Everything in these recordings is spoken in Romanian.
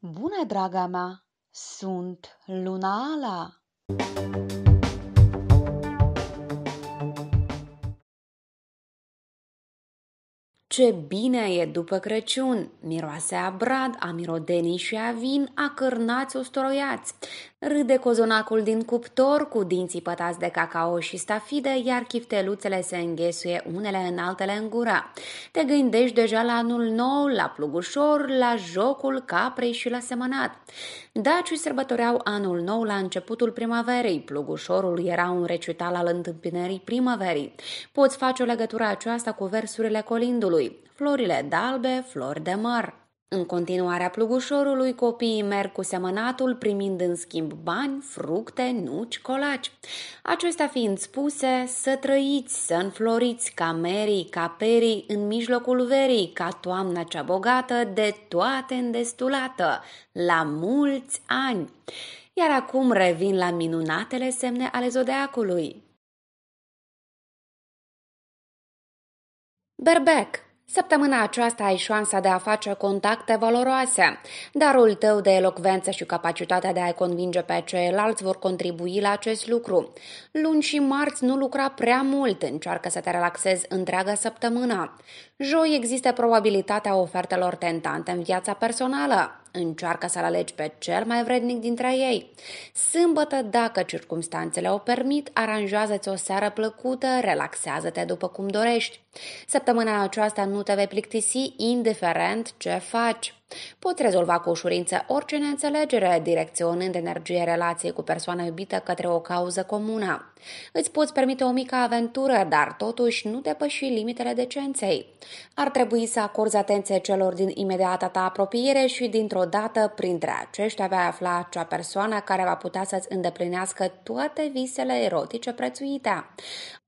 Bună, draga mea! Sunt Luna Ala! Ce bine e după Crăciun! Miroase a brad, a mirodenii și a vin, a cârnați ostoroiați. Râde cozonacul din cuptor cu dinții pătați de cacao și stafide, iar chifteluțele se înghesuie unele în altele în gura. Te gândești deja la anul nou, la plugușor, la jocul caprei și la semănat. Dacii sărbătoreau anul nou la începutul primaverii. Plugușorul era un recital al întâmpinării primăverii. Poți face o legătură aceasta cu versurile colindului. Florile albe, flori de măr. În continuarea plugușorului, copiii merg cu semănatul, primind în schimb bani, fructe, nuci, colaci. Acestea fiind spuse, să trăiți, să înfloriți ca merii, ca perii, în mijlocul verii, ca toamna cea bogată, de toate îndestulată, la mulți ani. Iar acum revin la minunatele semne ale zodeacului. Berbec Săptămâna aceasta ai șansa de a face contacte valoroase. Darul tău de elocvență și capacitatea de a-i convinge pe ceilalți vor contribui la acest lucru. Luni și marți nu lucra prea mult, încearcă să te relaxezi întreaga săptămână. Joi există probabilitatea ofertelor tentante în viața personală încearcă să-l alegi pe cel mai vrednic dintre ei. Sâmbătă, dacă circumstanțele o permit, aranjează-ți o seară plăcută, relaxează-te după cum dorești. Săptămâna aceasta nu te vei plictisi indiferent ce faci. Poți rezolva cu ușurință orice neînțelegere, direcționând energie relației cu persoana iubită către o cauză comună. Îți poți permite o mică aventură, dar totuși nu depăși limitele decenței. Ar trebui să acorzi atenție celor din imediata ta apropiere și dintr-o dată, printre aceștia, vei afla acea persoană care va putea să-ți îndeplinească toate visele erotice prețuite.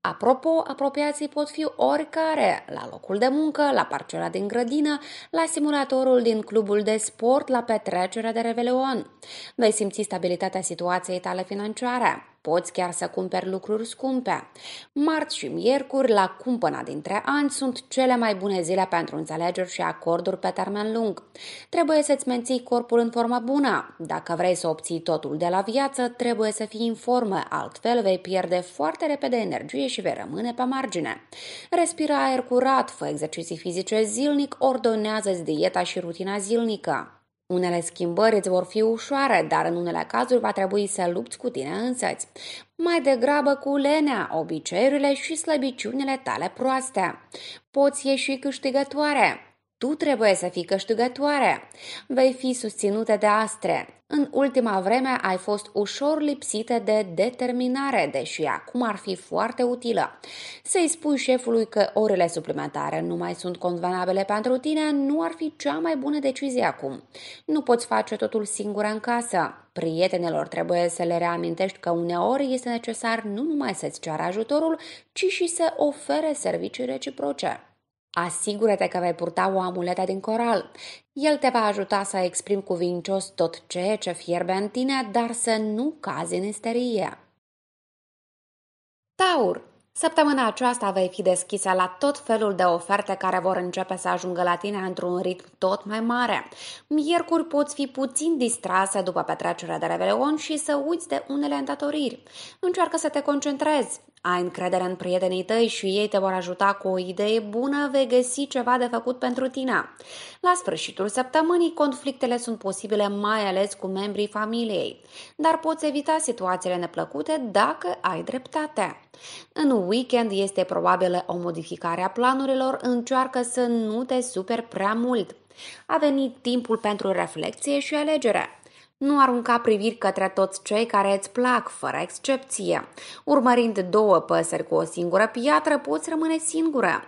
Apropo, apropiații pot fi oricare, la locul de muncă, la parcela din grădină, la simulatorul din clubul de sport, la petrecerea de revelion. Vei simți stabilitatea situației tale financiare. Poți chiar să cumperi lucruri scumpe. Marți și miercuri, la cumpăna dintre ani, sunt cele mai bune zile pentru înțelegeri și acorduri pe termen lung. Trebuie să-ți menții corpul în formă bună. Dacă vrei să obții totul de la viață, trebuie să fii în formă, altfel vei pierde foarte repede energie și vei rămâne pe margine. Respira aer curat, fă exerciții fizice zilnic, ordonează-ți dieta și rutina zilnică. Unele schimbări îți vor fi ușoare, dar în unele cazuri va trebui să lupți cu tine însăți. Mai degrabă cu lenea, obiceiurile și slăbiciunile tale proaste. Poți ieși câștigătoare. Tu trebuie să fii câștigătoare. Vei fi susținută de astre. În ultima vreme ai fost ușor lipsită de determinare, deși acum ar fi foarte utilă. Să-i spui șefului că orele suplimentare nu mai sunt convenabile pentru tine nu ar fi cea mai bună decizie acum. Nu poți face totul singură în casă. Prietenilor trebuie să le reamintești că uneori este necesar nu numai să-ți ceară ajutorul, ci și să ofere servicii reciproce. Asigură-te că vei purta o amuletă din coral. El te va ajuta să exprimi cuvincios tot ce ce fierbe în tine, dar să nu cazi în isterie. Taur, săptămâna aceasta vei fi deschisă la tot felul de oferte care vor începe să ajungă la tine într-un ritm tot mai mare. Miercuri poți fi puțin distrasă după petrecerea de Revelion și să uiți de unele îndatoriri. Încearcă să te concentrezi, ai încredere în prietenii tăi și ei te vor ajuta cu o idee bună, vei găsi ceva de făcut pentru tine. La sfârșitul săptămânii, conflictele sunt posibile mai ales cu membrii familiei, dar poți evita situațiile neplăcute dacă ai dreptate. În weekend este probabilă o modificare a planurilor, încearcă să nu te super prea mult. A venit timpul pentru reflexie și alegere. Nu arunca priviri către toți cei care îți plac, fără excepție. Urmărind două păsări cu o singură piatră, poți rămâne singură.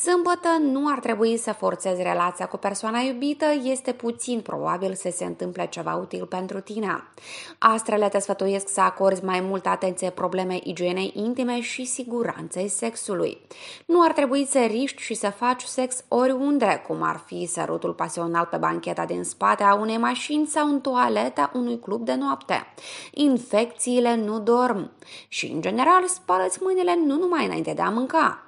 Sâmbătă nu ar trebui să forțezi relația cu persoana iubită, este puțin probabil să se întâmple ceva util pentru tine. Astrele te sfătuiesc să acorzi mai multă atenție problemei igienei intime și siguranței sexului. Nu ar trebui să riști și să faci sex oriunde, cum ar fi sărutul pasional pe bancheta din spate a unei mașini sau în toaleta unui club de noapte. Infecțiile nu dorm și, în general, spală-ți mâinile nu numai înainte de a mânca,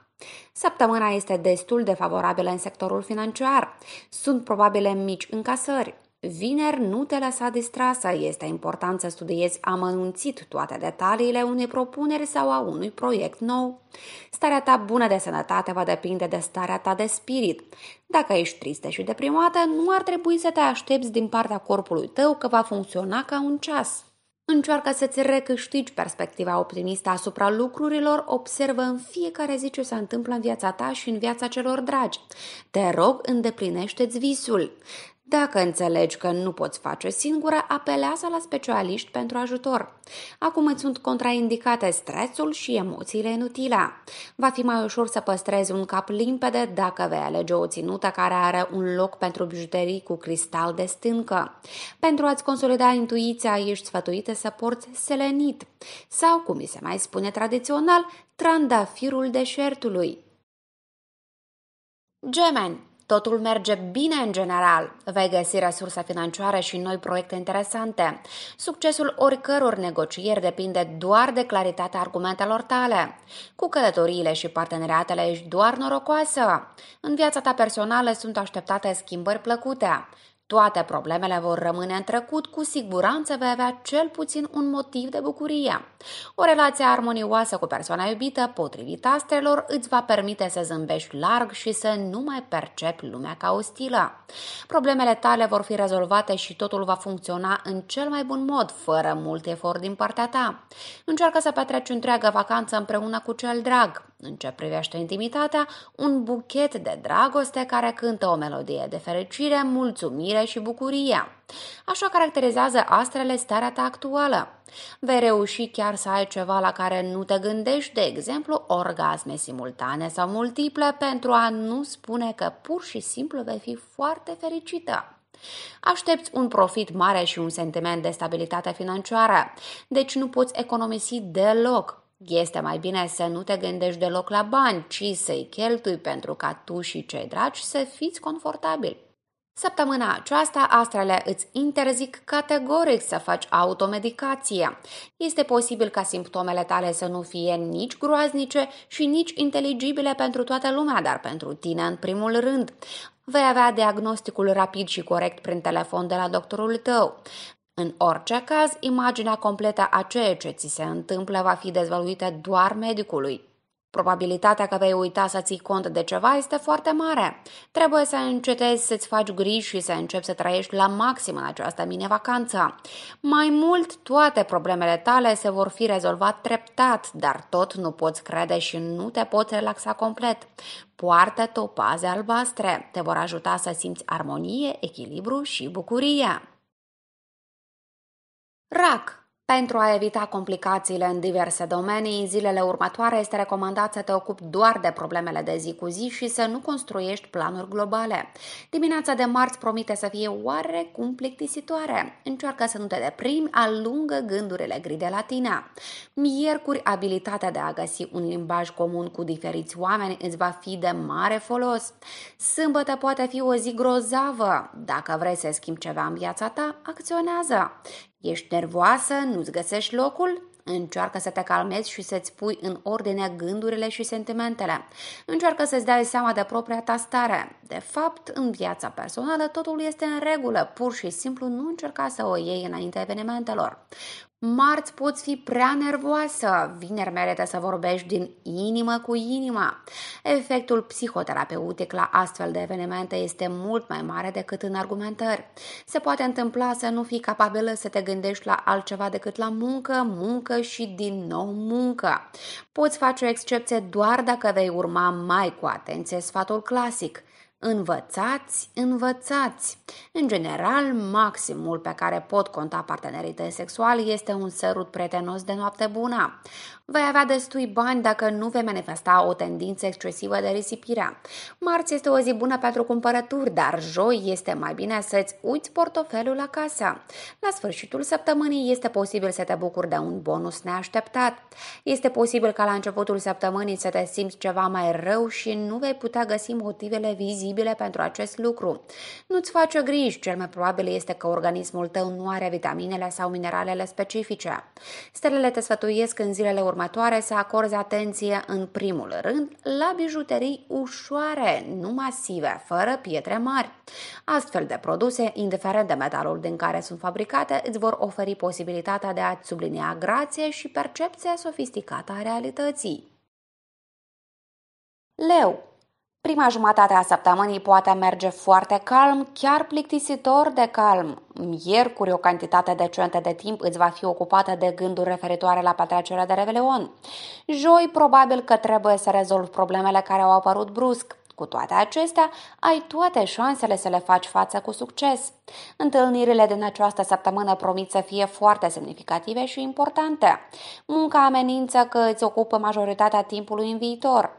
Săptămâna este destul de favorabilă în sectorul financiar. Sunt probabile mici încasări. Vineri nu te lăsa distrasă, este important să studiezi amănunțit toate detaliile unei propuneri sau a unui proiect nou. Starea ta bună de sănătate va depinde de starea ta de spirit. Dacă ești tristă și deprimată, nu ar trebui să te aștepți din partea corpului tău că va funcționa ca un ceas. Încearcă să-ți recâștigi perspectiva optimistă asupra lucrurilor, observă în fiecare zi ce se întâmplă în viața ta și în viața celor dragi. Te rog, îndeplinește-ți visul. Dacă înțelegi că nu poți face singură, apelează la specialiști pentru ajutor. Acum îți sunt contraindicate stresul și emoțiile inutile. Va fi mai ușor să păstrezi un cap limpede dacă vei alege o ținută care are un loc pentru bijuterii cu cristal de stâncă. Pentru a-ți consolida intuiția, ești sfătuită să porți selenit sau, cum se mai spune tradițional, trandafirul deșertului. Gemeni Totul merge bine în general. Vei găsi resurse financiare și noi proiecte interesante. Succesul oricăror negocieri depinde doar de claritatea argumentelor tale. Cu călătoriile și parteneriatele ești doar norocoasă. În viața ta personală sunt așteptate schimbări plăcute. Toate problemele vor rămâne în trecut, cu siguranță vei avea cel puțin un motiv de bucurie. O relație armonioasă cu persoana iubită, potrivit astrelor, îți va permite să zâmbești larg și să nu mai percepi lumea ca ostilă. Problemele tale vor fi rezolvate și totul va funcționa în cel mai bun mod, fără mult efort din partea ta. Încearcă să petreci întreaga vacanță împreună cu cel drag. În ce privește intimitatea, un buchet de dragoste care cântă o melodie de fericire, mulțumire și bucurie. Așa caracterizează astrele starea ta actuală. Vei reuși chiar să ai ceva la care nu te gândești, de exemplu, orgasme simultane sau multiple, pentru a nu spune că pur și simplu vei fi foarte fericită. Aștepți un profit mare și un sentiment de stabilitate financiară, deci nu poți economisi deloc. Este mai bine să nu te gândești deloc la bani, ci să-i cheltui pentru ca tu și cei dragi să fiți confortabili. Săptămâna aceasta, astrele îți interzic categoric să faci automedicație. Este posibil ca simptomele tale să nu fie nici groaznice și nici inteligibile pentru toată lumea, dar pentru tine în primul rând. Vei avea diagnosticul rapid și corect prin telefon de la doctorul tău. În orice caz, imaginea completă a ceea ce ți se întâmplă va fi dezvăluită doar medicului. Probabilitatea că vei uita să ții cont de ceva este foarte mare. Trebuie să încetezi să-ți faci griji și să începi să trăiești la maxim în această mini-vacanță. Mai mult, toate problemele tale se vor fi rezolvat treptat, dar tot nu poți crede și nu te poți relaxa complet. Poartă topaze albastre, te vor ajuta să simți armonie, echilibru și bucurie. RAC pentru a evita complicațiile în diverse domenii, zilele următoare este recomandat să te ocupi doar de problemele de zi cu zi și să nu construiești planuri globale. Dimineața de marți promite să fie oarecum plictisitoare. Încearcă să nu te deprimi, alungă gândurile gri de la tine. Miercuri, abilitatea de a găsi un limbaj comun cu diferiți oameni îți va fi de mare folos. Sâmbătă poate fi o zi grozavă. Dacă vrei să schimbi ceva în viața ta, acționează. Ești nervoasă? Nu-ți găsești locul? Încearcă să te calmezi și să-ți pui în ordine gândurile și sentimentele. Încearcă să-ți dai seama de propria ta stare. De fapt, în viața personală totul este în regulă, pur și simplu nu încerca să o iei înaintea evenimentelor. Marți poți fi prea nervoasă, vineri merită să vorbești din inimă cu inima. Efectul psihoterapeutic la astfel de evenimente este mult mai mare decât în argumentări. Se poate întâmpla să nu fii capabilă să te gândești la altceva decât la muncă, muncă și din nou muncă. Poți face o excepție doar dacă vei urma mai cu atenție sfatul clasic. Învățați, învățați! În general, maximul pe care pot conta partenerii tăi sexuali este un sărut prietenos de noapte bună. Vei avea destui bani dacă nu vei manifesta o tendință excesivă de risipire. Marți este o zi bună pentru cumpărături, dar joi este mai bine să-ți uiți portofelul acasă. La sfârșitul săptămânii este posibil să te bucuri de un bonus neașteptat. Este posibil ca la începutul săptămânii să te simți ceva mai rău și nu vei putea găsi motivele vizibile pentru acest lucru. Nu-ți face griji, cel mai probabil este că organismul tău nu are vitaminele sau mineralele specifice. Stelele te sfătuiesc în zilele următoare următoare să acorzi atenție în primul rând la bijuterii ușoare, nu masive, fără pietre mari. Astfel de produse, indiferent de metalul din care sunt fabricate, îți vor oferi posibilitatea de a-ți sublinia grație și percepția sofisticată a realității. Leu Prima jumătate a săptămânii poate merge foarte calm, chiar plictisitor de calm. Miercuri, o cantitate decentă de timp îți va fi ocupată de gânduri referitoare la petrecerea de Revelion. Joi, probabil că trebuie să rezolvi problemele care au apărut brusc. Cu toate acestea, ai toate șansele să le faci față cu succes. Întâlnirile din această săptămână promit să fie foarte semnificative și importante. Munca amenință că îți ocupă majoritatea timpului în viitor.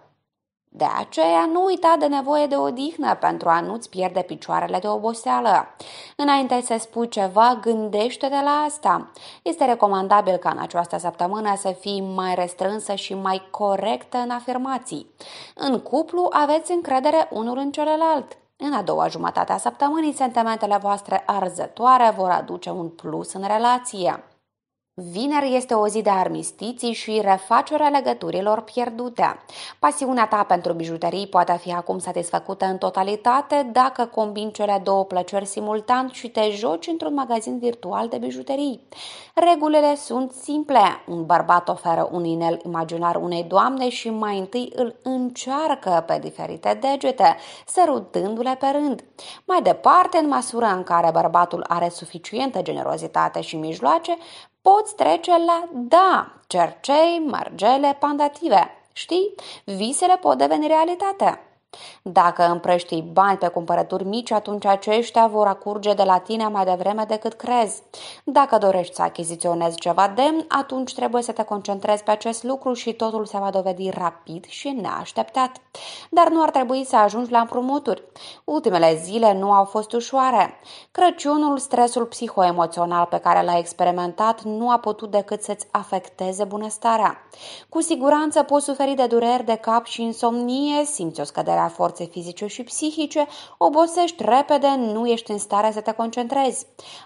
De aceea nu uita de nevoie de odihnă pentru a nu-ți pierde picioarele de oboseală. Înainte să spui ceva, gândește-te la asta. Este recomandabil ca în această săptămână să fii mai restrânsă și mai corectă în afirmații. În cuplu aveți încredere unul în celălalt. În a doua jumătate a săptămânii, sentimentele voastre arzătoare vor aduce un plus în relație. Vineri este o zi de armistiții și refacerea legăturilor pierdute. Pasiunea ta pentru bijuterii poate fi acum satisfăcută în totalitate dacă combini cele două plăceri simultan și te joci într-un magazin virtual de bijuterii. Regulile sunt simple. Un bărbat oferă un inel imaginar unei doamne și mai întâi îl încearcă pe diferite degete, sărutându-le pe rând. Mai departe, în măsura în care bărbatul are suficientă generozitate și mijloace, poți trece la da, cercei, margele, pandative. Știi? Visele pot deveni realitate. Dacă împrăștii bani pe cumpărături mici, atunci aceștia vor acurge de la tine mai devreme decât crezi. Dacă dorești să achiziționezi ceva demn, atunci trebuie să te concentrezi pe acest lucru și totul se va dovedi rapid și neașteptat. Dar nu ar trebui să ajungi la împrumuturi. Ultimele zile nu au fost ușoare. Crăciunul, stresul psihoemoțional pe care l-ai experimentat nu a putut decât să-ți afecteze bunăstarea. Cu siguranță poți suferi de dureri de cap și insomnie, simți o scădere ale forței fizice și psihice, obosești repede, nu ești în stare să te concentrezi.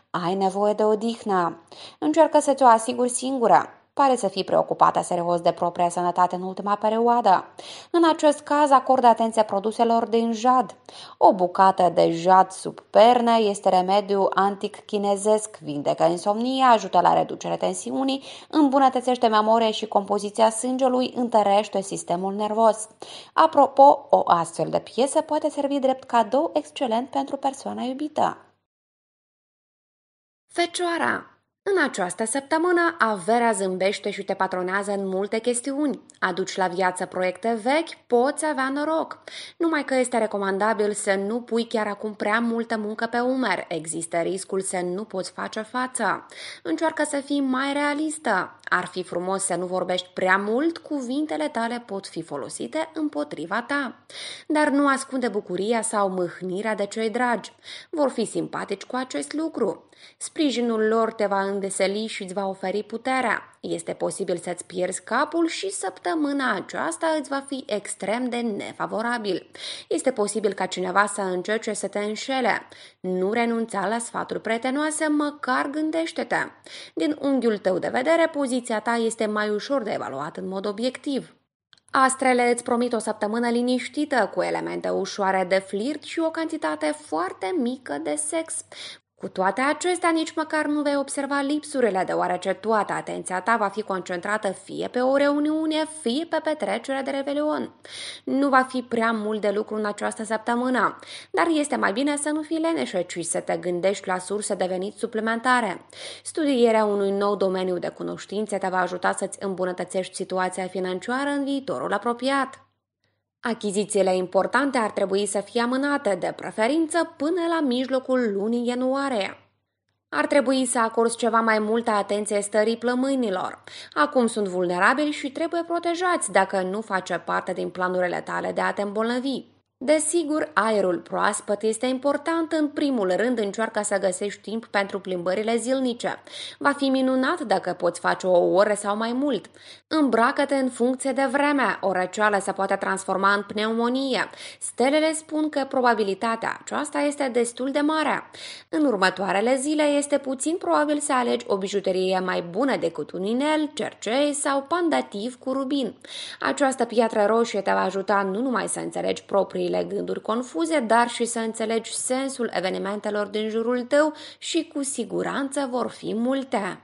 Ai nevoie de odihnă. Încearcă să te o asiguri singură pare să fie preocupată serios de propria sănătate în ultima perioadă. În acest caz, acordă atenție produselor din jad. O bucată de jad sub perne este remediu antic chinezesc, vindecă insomnia, ajută la reducerea tensiunii, îmbunătățește memoria și compoziția sângelui, întărește sistemul nervos. Apropo, o astfel de piesă poate servi drept cadou excelent pentru persoana iubită. Fecioara în această săptămână, averea zâmbește și te patronează în multe chestiuni. Aduci la viață proiecte vechi, poți avea noroc. Numai că este recomandabil să nu pui chiar acum prea multă muncă pe umer. Există riscul să nu poți face față. Încearcă să fii mai realistă. Ar fi frumos să nu vorbești prea mult, cuvintele tale pot fi folosite împotriva ta. Dar nu ascunde bucuria sau mâhnirea de cei dragi. Vor fi simpatici cu acest lucru. Sprijinul lor te va îndeseli și îți va oferi puterea. Este posibil să-ți pierzi capul și săptămâna aceasta îți va fi extrem de nefavorabil. Este posibil ca cineva să încerce să te înșele. Nu renunța la sfaturi prietenoase, măcar gândește-te. Din unghiul tău de vedere, poziția ta este mai ușor de evaluat în mod obiectiv. Astrele îți promit o săptămână liniștită, cu elemente ușoare de flirt și o cantitate foarte mică de sex. Cu toate acestea, nici măcar nu vei observa lipsurile, deoarece toată atenția ta va fi concentrată fie pe o reuniune, fie pe petrecerea de revelion. Nu va fi prea mult de lucru în această săptămână, dar este mai bine să nu fii leneșe, ci să te gândești la surse de venit suplimentare. Studierea unui nou domeniu de cunoștințe te va ajuta să-ți îmbunătățești situația financiară în viitorul apropiat. Achizițiile importante ar trebui să fie amânate de preferință până la mijlocul lunii ianuarie. Ar trebui să acorzi ceva mai multă atenție stării plămânilor. Acum sunt vulnerabili și trebuie protejați dacă nu face parte din planurile tale de a te îmbolnăvi. Desigur, aerul proaspăt este important în primul rând încearcă să găsești timp pentru plimbările zilnice. Va fi minunat dacă poți face o oră sau mai mult. Îmbracă-te în funcție de vreme, o răceală se poate transforma în pneumonie. Stelele spun că probabilitatea aceasta este destul de mare. În următoarele zile este puțin probabil să alegi o bijuterie mai bună decât un inel, cercei sau pandativ cu rubin. Această piatră roșie te va ajuta nu numai să înțelegi propriile propriile gânduri confuze, dar și să înțelegi sensul evenimentelor din jurul tău și cu siguranță vor fi multe.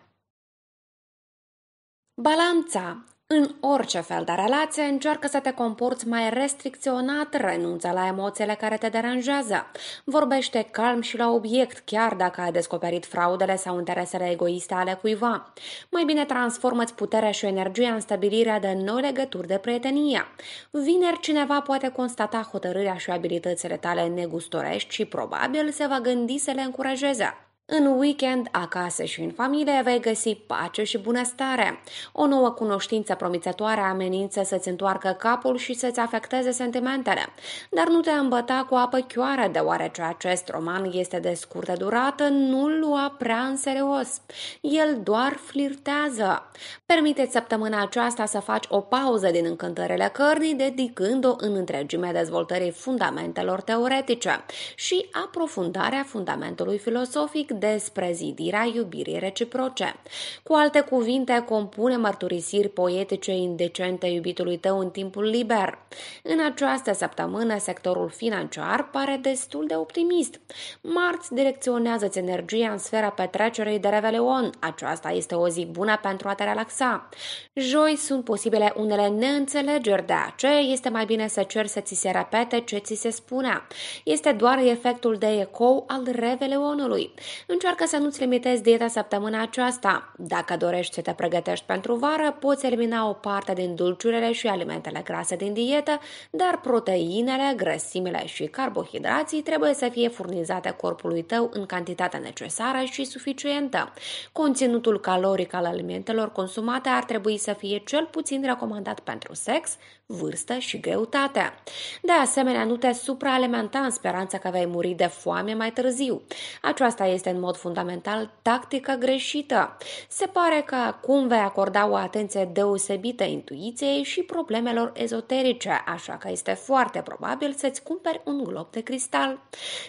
Balanța în orice fel de relație, încearcă să te comporți mai restricționat, renunță la emoțiile care te deranjează. Vorbește calm și la obiect, chiar dacă ai descoperit fraudele sau interesele egoiste ale cuiva. Mai bine transformă-ți puterea și energia în stabilirea de noi legături de prietenie. Vineri, cineva poate constata hotărârea și abilitățile tale negustorești și probabil se va gândi să le încurajeze. În weekend, acasă și în familie, vei găsi pace și bunăstare. O nouă cunoștință promițătoare amenință să-ți întoarcă capul și să-ți afecteze sentimentele. Dar nu te îmbăta cu apă chioară, deoarece acest roman este de scurtă durată, nu-l lua prea în serios. El doar flirtează. Permiteți săptămâna aceasta să faci o pauză din încântările cărnii, dedicând-o în întregime dezvoltării fundamentelor teoretice și aprofundarea fundamentului filosofic despre zidirea iubirii reciproce. Cu alte cuvinte, compune mărturisiri poetice indecente iubitului tău în timpul liber. În această săptămână, sectorul financiar pare destul de optimist. Marți direcționează-ți energia în sfera petrecerii de Revelion. Aceasta este o zi bună pentru a te relaxa. Joi sunt posibile unele neînțelegeri, de aceea este mai bine să ceri să ți se repete ce ți se spune. Este doar efectul de ecou al Revelionului. Încearcă să nu-ți limitezi dieta săptămâna aceasta. Dacă dorești să te pregătești pentru vară, poți elimina o parte din dulciurile și alimentele grase din dietă, dar proteinele, grăsimile și carbohidrații trebuie să fie furnizate corpului tău în cantitatea necesară și suficientă. Conținutul caloric al alimentelor consumate ar trebui să fie cel puțin recomandat pentru sex, vârsta și greutatea. De asemenea, nu te supraalimenta în speranța că vei muri de foame mai târziu. Aceasta este în mod fundamental tactică greșită. Se pare că acum vei acorda o atenție deosebită intuiției și problemelor ezoterice, așa că este foarte probabil să-ți cumperi un glob de cristal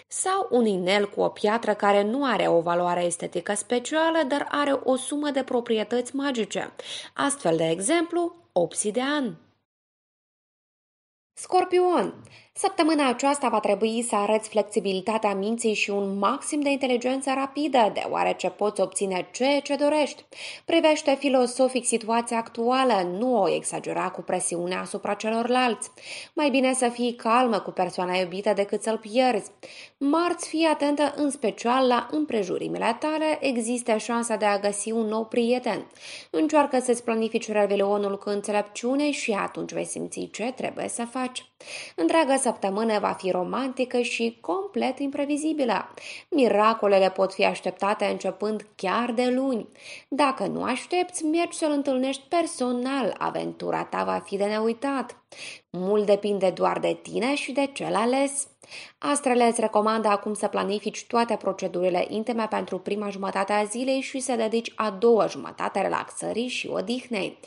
sau un inel cu o piatră care nu are o valoare estetică specială, dar are o sumă de proprietăți magice. Astfel, de exemplu, obsidian. «Скорпион! Săptămâna aceasta va trebui să arăți flexibilitatea minții și un maxim de inteligență rapidă, deoarece poți obține ceea ce dorești. Privește filosofic situația actuală, nu o exagera cu presiunea asupra celorlalți. Mai bine să fii calmă cu persoana iubită decât să-l pierzi. Marți, fii atentă în special la împrejurimile tale, există șansa de a găsi un nou prieten. Încearcă să-ți planifici revelionul cu înțelepciune și atunci vei simți ce trebuie să faci. Întreaga săptămână va fi romantică și complet imprevizibilă. Miracolele pot fi așteptate începând chiar de luni. Dacă nu aștepți, mergi să-l întâlnești personal, aventura ta va fi de neuitat. Mult depinde doar de tine și de cel ales. Astrele îți recomandă acum să planifici toate procedurile intime pentru prima jumătate a zilei și să dedici a doua jumătate relaxării și odihnei.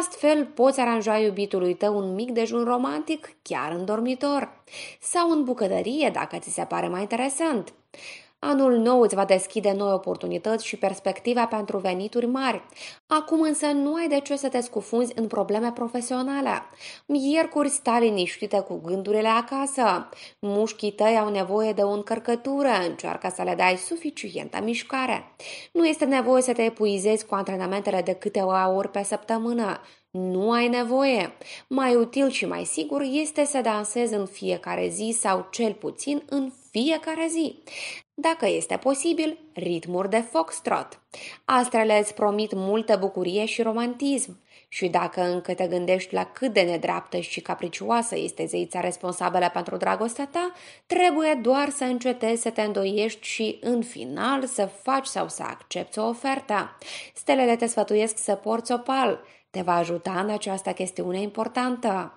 Astfel, poți aranja iubitului tău un mic dejun romantic chiar în dormitor sau în bucătărie dacă ți se pare mai interesant. Anul nou îți va deschide noi oportunități și perspectiva pentru venituri mari. Acum însă nu ai de ce să te scufunzi în probleme profesionale. Miercuri stai liniștite cu gândurile acasă. Mușchii tăi au nevoie de o încărcătură, încearcă să le dai suficientă mișcare. Nu este nevoie să te epuizezi cu antrenamentele de câteva ori pe săptămână. Nu ai nevoie. Mai util și mai sigur este să dansezi în fiecare zi sau cel puțin în fiecare zi. Dacă este posibil, ritmuri de foxtrot. Astrele îți promit multă bucurie și romantism. Și dacă încă te gândești la cât de nedreaptă și capricioasă este zeița responsabilă pentru dragostea ta, trebuie doar să încetezi să te îndoiești și, în final, să faci sau să accepti o ofertă. Stelele te sfătuiesc să porți opal, te va ajuta în această chestiune importantă.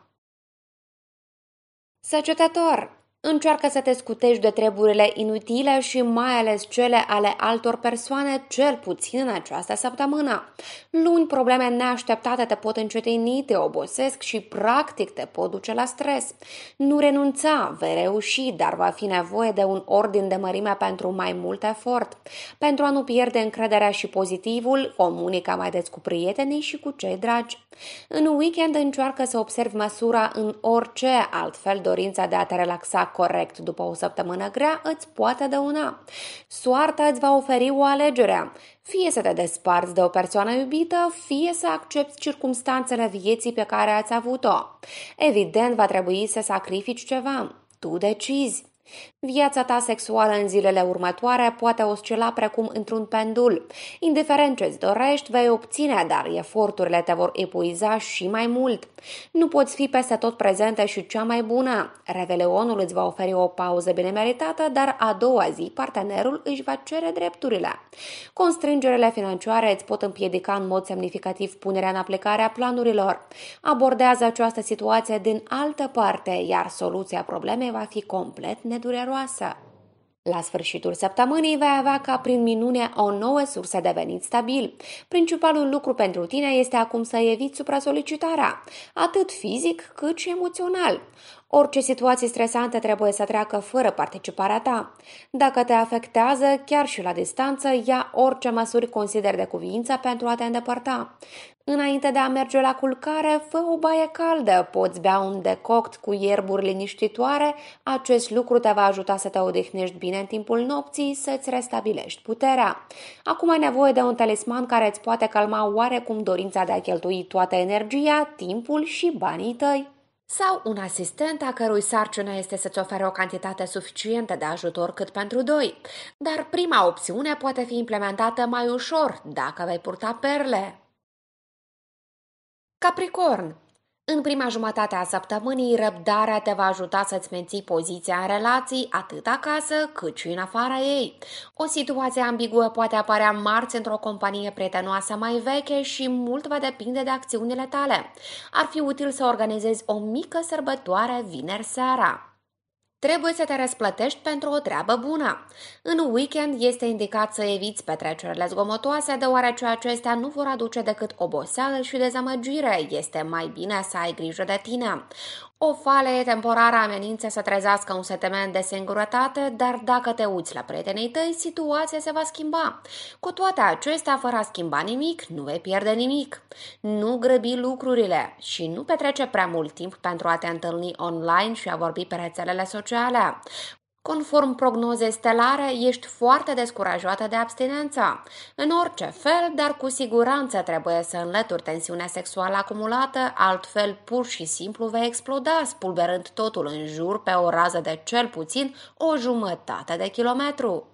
Săgetător! Încearcă să te scutești de treburile inutile și mai ales cele ale altor persoane, cel puțin în această săptămână. Luni, probleme neașteptate te pot încetini, te obosesc și practic te pot duce la stres. Nu renunța, vei reuși, dar va fi nevoie de un ordin de mărime pentru mai mult efort. Pentru a nu pierde încrederea și pozitivul, comunica mai des cu prietenii și cu cei dragi. În weekend încearcă să observi măsura în orice, altfel dorința de a te relaxa corect după o săptămână grea îți poate dăuna. Soarta îți va oferi o alegere. Fie să te desparți de o persoană iubită, fie să accepti circumstanțele vieții pe care ați avut-o. Evident, va trebui să sacrifici ceva. Tu decizi. Viața ta sexuală în zilele următoare poate oscila precum într-un pendul. Indiferent ce îți dorești, vei obține, dar eforturile te vor epuiza și mai mult. Nu poți fi peste tot prezentă și cea mai bună. Reveleonul îți va oferi o pauză binemeritată, dar a doua zi partenerul își va cere drepturile. Constrângerile financiare îți pot împiedica în mod semnificativ punerea în aplicare a planurilor. Abordează această situație din altă parte, iar soluția problemei va fi complet ne dureroasă. La sfârșitul săptămânii vei avea ca prin minune o nouă sursă de venit stabil. Principalul lucru pentru tine este acum să eviți supra-solicitarea, atât fizic cât și emoțional. Orice situație stresantă trebuie să treacă fără participarea ta. Dacă te afectează, chiar și la distanță, ia orice măsuri consider de cuvință pentru a te îndepărta. Înainte de a merge la culcare, fă o baie caldă, poți bea un decoct cu ierburi liniștitoare, acest lucru te va ajuta să te odihnești bine în timpul nopții, să-ți restabilești puterea. Acum ai nevoie de un talisman care îți poate calma oarecum dorința de a cheltui toată energia, timpul și banii tăi sau un asistent a cărui sarcină este să-ți ofere o cantitate suficientă de ajutor cât pentru doi. Dar prima opțiune poate fi implementată mai ușor dacă vei purta perle. Capricorn, în prima jumătate a săptămânii, răbdarea te va ajuta să-ți menții poziția în relații, atât acasă cât și în afara ei. O situație ambiguă poate apărea marți într-o companie prietenoasă mai veche și mult va depinde de acțiunile tale. Ar fi util să organizezi o mică sărbătoare vineri seara. Trebuie să te răsplătești pentru o treabă bună. În weekend este indicat să eviți petrecerile zgomotoase, deoarece acestea nu vor aduce decât oboseală și dezamăgire. Este mai bine să ai grijă de tine. O fale temporară amenință să trezească un sentiment de singurătate, dar dacă te uiți la prietenii tăi, situația se va schimba. Cu toate acestea, fără a schimba nimic, nu vei pierde nimic. Nu grăbi lucrurile și nu petrece prea mult timp pentru a te întâlni online și a vorbi pe rețelele sociale. Conform prognozei stelare, ești foarte descurajată de abstinență. În orice fel, dar cu siguranță trebuie să înlături tensiunea sexuală acumulată, altfel pur și simplu vei exploda, spulberând totul în jur pe o rază de cel puțin o jumătate de kilometru.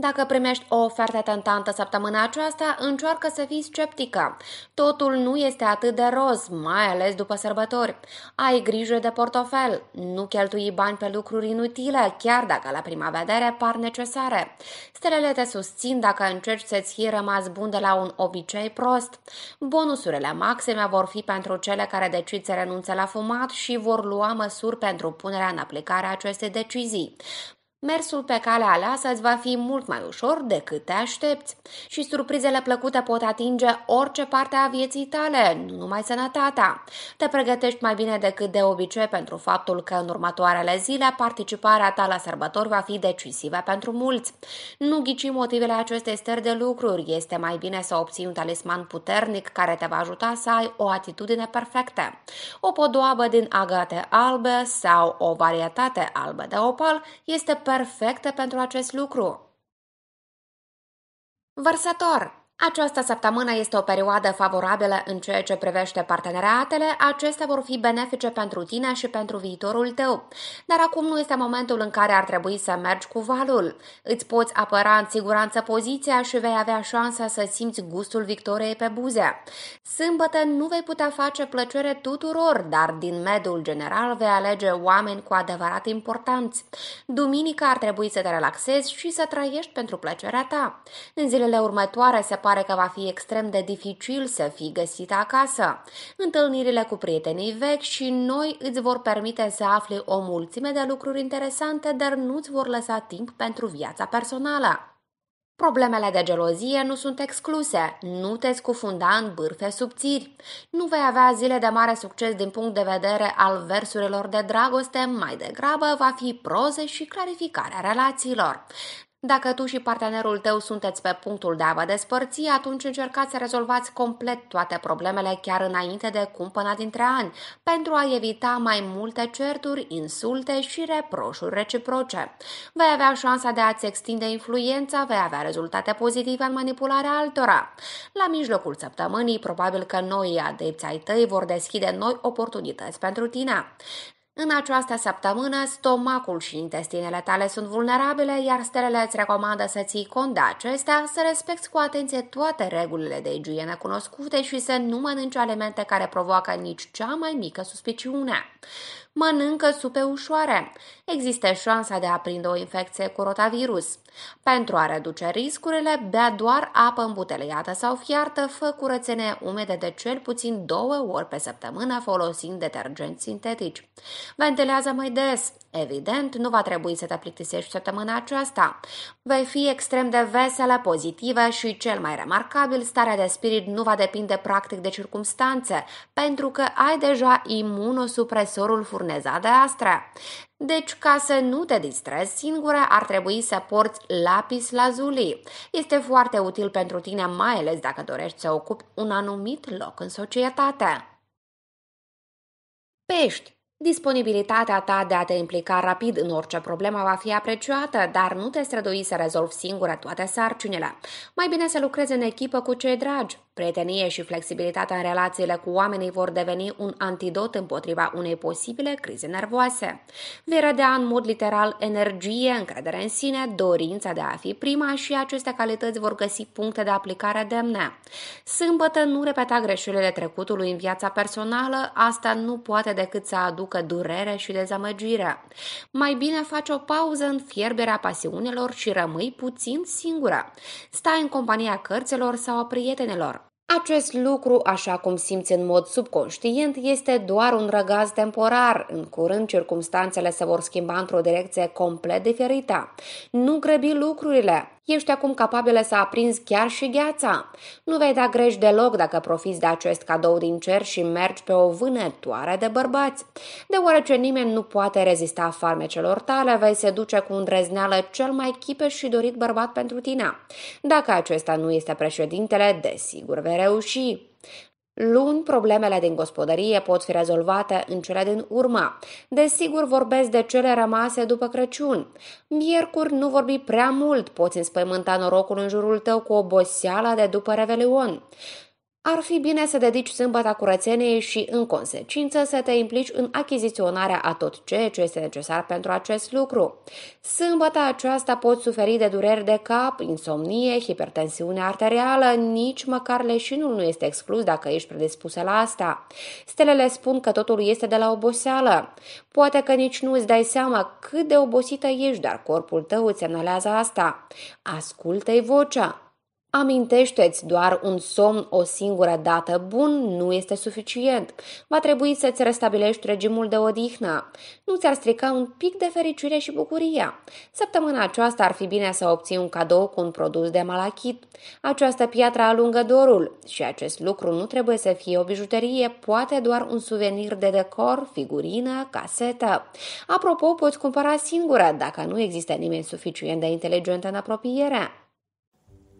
Dacă primești o ofertă tentantă săptămâna aceasta, încearcă să fii sceptică. Totul nu este atât de roz, mai ales după sărbători. Ai grijă de portofel, nu cheltui bani pe lucruri inutile, chiar dacă la prima vedere par necesare. Stelele te susțin dacă încerci să-ți fie rămas bun de la un obicei prost. Bonusurile maxime vor fi pentru cele care decid să renunțe la fumat și vor lua măsuri pentru punerea în aplicare a acestei decizii. Mersul pe calea aleasă îți va fi mult mai ușor decât te aștepți și surprizele plăcute pot atinge orice parte a vieții tale, nu numai sănătatea. Te pregătești mai bine decât de obicei pentru faptul că în următoarele zile participarea ta la sărbători va fi decisivă pentru mulți. Nu ghici motivele acestei stări de lucruri, este mai bine să obții un talisman puternic care te va ajuta să ai o atitudine perfectă. O podoabă din agate albe sau o varietate albă de opal este perfecte pentru acest lucru. Vărsător această săptămână este o perioadă favorabilă în ceea ce privește parteneriatele, acestea vor fi benefice pentru tine și pentru viitorul tău. Dar acum nu este momentul în care ar trebui să mergi cu valul. Îți poți apăra în siguranță poziția și vei avea șansa să simți gustul victoriei pe buze. Sâmbătă nu vei putea face plăcere tuturor, dar din mediul general vei alege oameni cu adevărat importanți. Duminica ar trebui să te relaxezi și să trăiești pentru plăcerea ta. În zilele următoare se pare că va fi extrem de dificil să fii găsit acasă. Întâlnirile cu prietenii vechi și noi îți vor permite să afli o mulțime de lucruri interesante, dar nu îți vor lăsa timp pentru viața personală. Problemele de gelozie nu sunt excluse, nu te scufunda în bârfe subțiri. Nu vei avea zile de mare succes din punct de vedere al versurilor de dragoste, mai degrabă va fi proze și clarificarea relațiilor. Dacă tu și partenerul tău sunteți pe punctul de a vă despărți, atunci încercați să rezolvați complet toate problemele chiar înainte de cumpăna dintre ani, pentru a evita mai multe certuri, insulte și reproșuri reciproce. Vei avea șansa de a-ți extinde influența, vei avea rezultate pozitive în manipularea altora. La mijlocul săptămânii, probabil că noi adepți ai tăi vor deschide noi oportunități pentru tine. În această săptămână, stomacul și intestinele tale sunt vulnerabile, iar stelele îți recomandă să ții cont de acestea, să respecti cu atenție toate regulile de igienă cunoscute și să nu mănânci alimente care provoacă nici cea mai mică suspiciune. Mănâncă supe ușoare. Există șansa de a prinde o infecție cu rotavirus. Pentru a reduce riscurile, bea doar apă îmbuteliată sau fiartă, fă curățenie umede de cel puțin două ori pe săptămână folosind detergenți sintetici. Ventilează mai des. Evident, nu va trebui să te plictisești săptămâna aceasta. Vei fi extrem de veselă, pozitivă și, cel mai remarcabil, starea de spirit nu va depinde practic de circumstanțe, pentru că ai deja imunosupresorul furnezat de astre. Deci, ca să nu te distrezi singură, ar trebui să porți lapis lazuli. Este foarte util pentru tine, mai ales dacă dorești să ocupi un anumit loc în societate. Pești Disponibilitatea ta de a te implica rapid în orice problemă va fi apreciată, dar nu te strădui să rezolvi singură toate sarcinile. Mai bine să lucrezi în echipă cu cei dragi. Prietenie și flexibilitatea în relațiile cu oamenii vor deveni un antidot împotriva unei posibile crize nervoase. Vei rădea în mod literal energie, încredere în sine, dorința de a fi prima și aceste calități vor găsi puncte de aplicare demne. Sâmbătă nu repeta greșelile trecutului în viața personală, asta nu poate decât să aducă durere și dezamăgire. Mai bine faci o pauză în fierberea pasiunilor și rămâi puțin singură. Stai în compania cărților sau a prietenilor. Acest lucru, așa cum simți în mod subconștient, este doar un răgaz temporar. În curând, circumstanțele se vor schimba într-o direcție complet diferită. Nu grăbi lucrurile. Ești acum capabilă să aprinzi chiar și gheața. Nu vei da greș deloc dacă profiți de acest cadou din cer și mergi pe o vânătoare de bărbați. Deoarece nimeni nu poate rezista farmecelor tale, vei seduce cu îndrăzneală cel mai chipe și dorit bărbat pentru tine. Dacă acesta nu este președintele, desigur vei reuși. Luni, problemele din gospodărie pot fi rezolvate în cele din urmă. Desigur, vorbesc de cele rămase după Crăciun. Miercuri, nu vorbi prea mult, poți înspăimânta norocul în jurul tău cu oboseala de după Revelion. Ar fi bine să dedici sâmbăta curățeniei și, în consecință, să te implici în achiziționarea a tot ceea ce este necesar pentru acest lucru. Sâmbăta aceasta poți suferi de dureri de cap, insomnie, hipertensiune arterială, nici măcar leșinul nu este exclus dacă ești predispusă la asta. Stelele spun că totul este de la oboseală. Poate că nici nu îți dai seama cât de obosită ești, dar corpul tău îți semnalează asta. Ascultă-i vocea, Amintește-ți doar un somn o singură dată bun nu este suficient. Va trebui să-ți restabilești regimul de odihnă. Nu ți-ar strica un pic de fericire și bucuria. Săptămâna aceasta ar fi bine să obții un cadou cu un produs de malachit. Această piatră alungă dorul și acest lucru nu trebuie să fie o bijuterie, poate doar un suvenir de decor, figurină, casetă. Apropo, poți cumpăra singură dacă nu există nimeni suficient de inteligent în apropiere.